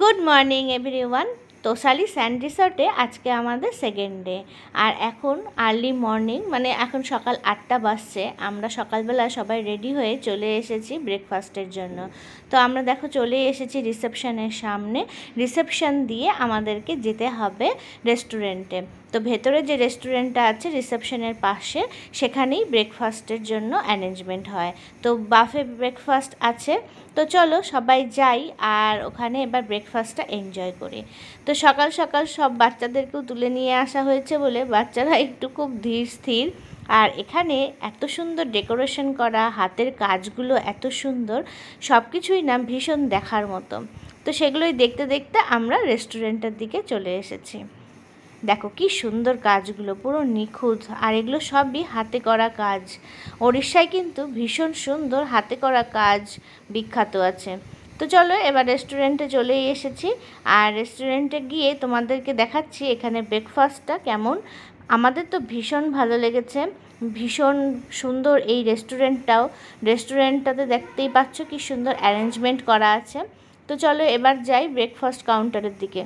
Good morning everyone Toshali sand রিসর্টে আজকে আমাদের সেকেন্ড ডে আর এখন আর্লি মর্নিং মানে এখন সকাল আটটা বাজছে আমরা সকালবেলা সবাই রেডি হয়ে চলে এসেছি ব্রেকফাস্টের জন্য তো আমরা দেখো চলে এসেছি রিসেপশনের সামনে রিসেপশন দিয়ে আমাদেরকে যেতে হবে রেস্টুরেন্টে তো ভেতরে যে রেস্টুরেন্টটা আছে রিসেপশনের পাশে সেখানেই ব্রেকফাস্টের জন্য অ্যারেঞ্জমেন্ট হয় তো বাফে ব্রেকফাস্ট আছে তো চলো সবাই যাই আর ওখানে এবার ব্রেকফাস্টটা এনজয় করি তো সকাল সকাল সব বাচ্চাদেরকেও তুলে নিয়ে আসা হয়েছে বলে বাচ্চারা একটু খুব ধীর স্থির আর এখানে এত সুন্দর ডেকোরেশন করা হাতের কাজগুলো এত সুন্দর সব কিছুই না ভীষণ দেখার মতো তো সেগুলোই দেখতে দেখতে আমরা রেস্টুরেন্টের দিকে চলে এসেছি দেখো কি সুন্দর কাজগুলো পুরো নিখুঁত আর এগুলো সবই হাতে করা কাজ ওড়িশায় কিন্তু ভীষণ সুন্দর হাতে করা কাজ বিখ্যাত আছে তো চলো এবার রেস্টুরেন্টে চলেই এসেছি আর রেস্টুরেন্টে গিয়ে তোমাদেরকে দেখাচ্ছি এখানে ব্রেকফাস্টটা কেমন আমাদের তো ভীষণ ভালো লেগেছে ভীষণ সুন্দর এই রেস্টুরেন্টটাও রেস্টুরেন্টটাতে দেখতেই পাচ্ছ কি সুন্দর অ্যারেঞ্জমেন্ট করা আছে তো চলো এবার যাই ব্রেকফাস্ট কাউন্টারের দিকে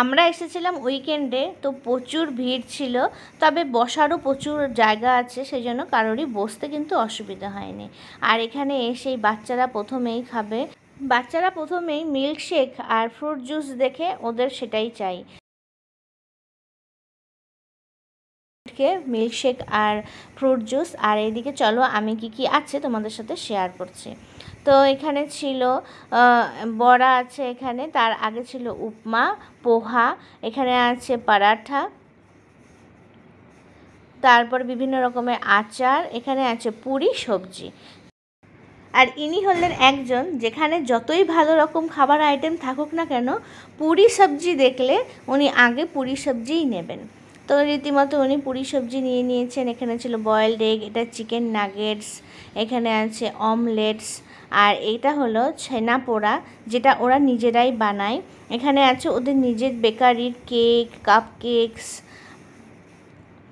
আমরা এসেছিলাম উইকেন্ডে তো প্রচুর ভিড় ছিল তবে বসারও প্রচুর জায়গা আছে সেই জন্য কারোরই বসতে কিন্তু অসুবিধা হয়নি আর এখানে এসেই বাচ্চারা প্রথমেই খাবে বাচ্চারা প্রথমেই মিল্কশেক আর ফ্রুট জুস দেখে ওদের সেটাই চাই মিল্কশেক আর ফ্রুট জুস আর এইদিকে চলো আমি কি কি আছে তোমাদের সাথে শেয়ার করছি তো এখানে ছিল বড়া আছে এখানে তার আগে ছিল উপমা পোহা এখানে আছে পারাঠা তারপর বিভিন্ন রকমের আচার এখানে আছে পুরি সবজি আর ইনি হলেন একজন যেখানে যতই ভালো রকম খাবার আইটেম থাকুক না কেন পুরি সবজি দেখলে উনি আগে পুরি সবজিই নেবেন তো রীতিমতো উনি পুরি সবজি নিয়ে নিয়েছেন এখানে ছিল বয়েলড এগ এটা চিকেন নাগেটস এখানে আছে অমলেটস আর এটা হলো ছেনা পোড়া যেটা ওরা নিজেরাই বানায় এখানে আছে ওদের নিজের বেকারির কেক কাপ কেকস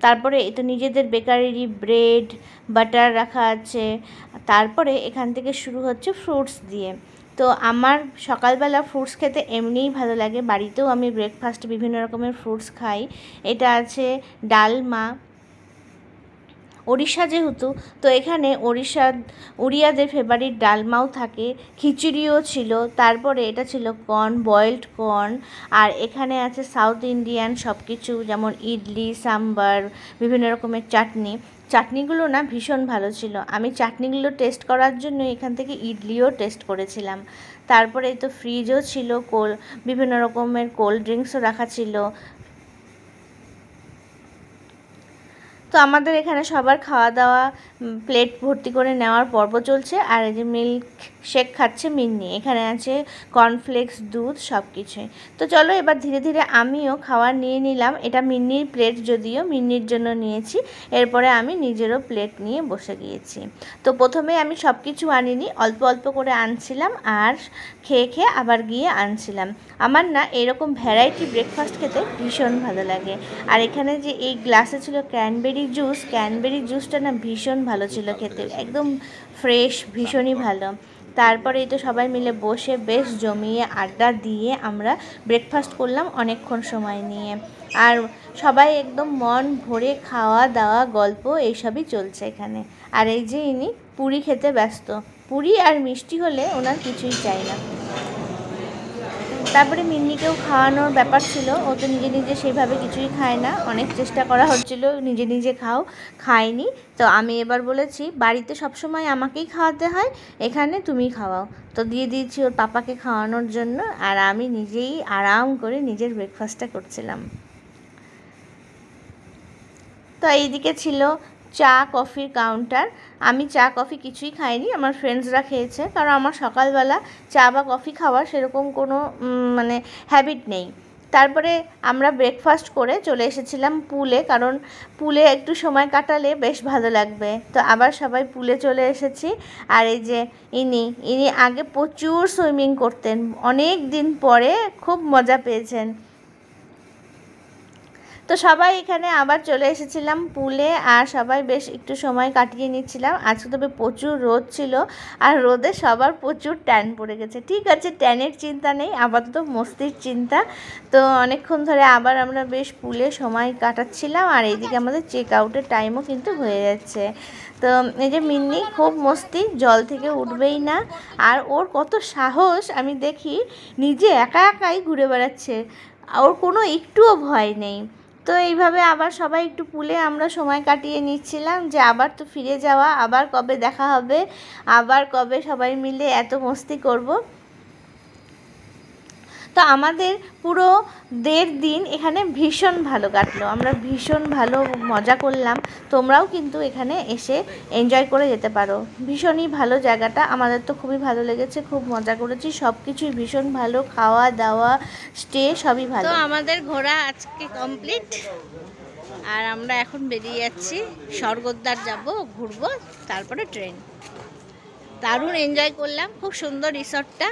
তারপরে তো নিজেদের বেকারিরই ব্রেড বাটার রাখা আছে তারপরে এখান থেকে শুরু হচ্ছে ফ্রুটস দিয়ে তো আমার সকালবেলা ফ্রুটস খেতে এমনিই ভালো লাগে বাড়িতেও আমি ব্রেকফাস্ট বিভিন্ন রকমের ফ্রুটস খাই এটা আছে ডালমা ওড়িশা যেহেতু তো এখানে ওড়িশা উড়িয়াদের ফেভারিট ডালমাও থাকে খিচুড়িও ছিল তারপরে এটা ছিল কর্ন বয়েলড কর্ন আর এখানে আছে সাউথ ইন্ডিয়ান সব কিছু যেমন ইডলি সাম্বার বিভিন্ন রকমের চাটনি চাটনিগুলো না ভীষণ ভালো ছিল আমি চাটনিগুলো টেস্ট করার জন্য এখান থেকে ইডলিও টেস্ট করেছিলাম তারপরে তো ফ্রিজও ছিল কোল বিভিন্ন রকমের কোল্ড ড্রিঙ্কসও রাখা ছিল তো আমাদের এখানে সবার খাওয়া দাওয়া প্লেট ভর্তি করে নেওয়ার পর্ব চলছে আর এই যে মিল্ক শেক খাচ্ছে মিন্নি এখানে আছে কর্নফ্লেক্স দুধ সব কিছুই তো চলো এবার ধীরে ধীরে আমিও খাওয়ার নিয়ে নিলাম এটা মিন্নির প্লেট যদিও মিন্নির জন্য নিয়েছি এরপরে আমি নিজেরও প্লেট নিয়ে বসে গিয়েছি তো প্রথমে আমি সব কিছু আনিনি অল্প অল্প করে আনছিলাম আর খেয়ে খেয়ে আবার গিয়ে আনছিলাম আমার না এরকম ভ্যারাইটি ব্রেকফাস্ট খেতে ভীষণ ভালো লাগে আর এখানে যে এই গ্লাসে ছিল ক্যানবেরি জুস ক্যানবেরি জুসটা না ভীষণ ভালো ছিল খেতে একদম ফ্রেশ ভীষণই ভালো তারপরে এটা সবাই মিলে বসে বেশ জমিয়ে আড্ডা দিয়ে আমরা ব্রেকফাস্ট করলাম অনেকক্ষণ সময় নিয়ে আর সবাই একদম মন ভরে খাওয়া দাওয়া গল্প এইসবই চলছে এখানে আর এই যে ইনি পুরি খেতে ব্যস্ত পুরি আর মিষ্টি হলে ওনার কিছুই চাই না তারপরে মিন্নিকেও খাওয়ানোর ব্যাপার ছিল ও তো নিজে নিজে সেইভাবে কিছুই খায় না অনেক চেষ্টা করা হচ্ছিল নিজে নিজে খাও খায়নি তো আমি এবার বলেছি বাড়িতে সবসময় আমাকেই খাওয়াতে হয় এখানে তুমি খাওয়াও তো দিয়ে দিয়েছি ওর পাপাকে খাওয়ানোর জন্য আর আমি নিজেই আরাম করে নিজের ব্রেকফাস্টটা করছিলাম তো এইদিকে ছিল চা কফির কাউন্টার আমি চা কফি কিছুই খাইনি আমার ফ্রেন্ডসরা খেয়েছে কারণ আমার সকালবেলা চা বা কফি খাওয়ার সেরকম কোনো মানে হ্যাবিট নেই তারপরে আমরা ব্রেকফাস্ট করে চলে এসেছিলাম পুলে কারণ পুলে একটু সময় কাটালে বেশ ভালো লাগবে তো আবার সবাই পুলে চলে এসেছি আর এই যে ইনি ইনি আগে প্রচুর সুইমিং করতেন অনেক দিন পরে খুব মজা পেয়েছেন তো সবাই এখানে আবার চলে এসেছিলাম পুলে আর সবাই বেশ একটু সময় কাটিয়ে নিচ্ছিলাম আজকে তবে প্রচুর রোদ ছিল আর রোদে সবার প্রচুর ট্যান পড়ে গেছে ঠিক আছে ট্যানের চিন্তা নেই আপাতত মস্তির চিন্তা তো অনেকক্ষণ ধরে আবার আমরা বেশ পুলে সময় কাটাচ্ছিলাম আর এইদিকে আমাদের চেক আউটের টাইমও কিন্তু হয়ে যাচ্ছে তো এই যে মিন্নি খুব মস্তি জল থেকে উঠবেই না আর ওর কত সাহস আমি দেখি নিজে একা একাই ঘুরে বেড়াচ্ছে ওর কোনো একটুও ভয় নেই তো এইভাবে আবার সবাই একটু পুলে আমরা সময় কাটিয়ে নিচ্ছিলাম যে আবার তো ফিরে যাওয়া আবার কবে দেখা হবে আবার কবে সবাই মিলে এত মস্তি করব। তো আমাদের পুরো দেড় দিন এখানে ভীষণ ভালো কাটলো আমরা ভীষণ ভালো মজা করলাম তোমরাও কিন্তু এখানে এসে এনজয় করে যেতে পারো ভীষণই ভালো জায়গাটা আমাদের তো খুবই ভালো লেগেছে খুব মজা করেছি সব কিছুই ভীষণ ভালো খাওয়া দাওয়া স্টে সবই ভালো তো আমাদের ঘোরা আজকে কমপ্লিট আর আমরা এখন বেরিয়ে যাচ্ছি স্বর্গদ্বার যাব ঘুরবো তারপরে ট্রেন দারুণ এনজয় করলাম খুব সুন্দর রিসর্টটা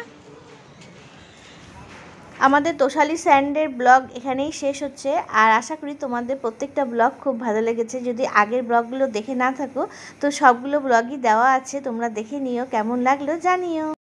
আমাদের তোশালি স্যান্ডের ব্লগ এখানেই শেষ হচ্ছে আর আশা করি তোমাদের প্রত্যেকটা ব্লগ খুব ভালো লেগেছে যদি আগের ব্লগগুলো দেখে না থাকো তো সবগুলো ব্লগই দেওয়া আছে তোমরা দেখে নিও কেমন লাগলো জানিও